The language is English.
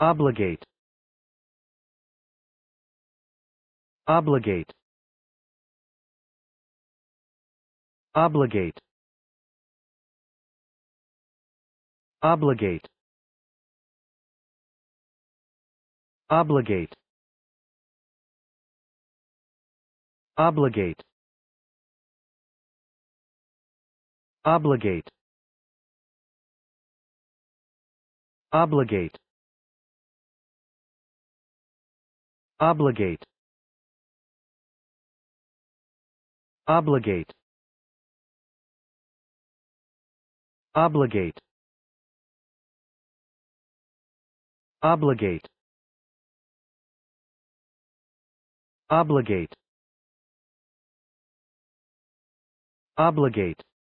obligate obligate obligate obligate obligate obligate obligate obligate Obligate. Obligate. Obligate. Obligate. Obligate. Obligate.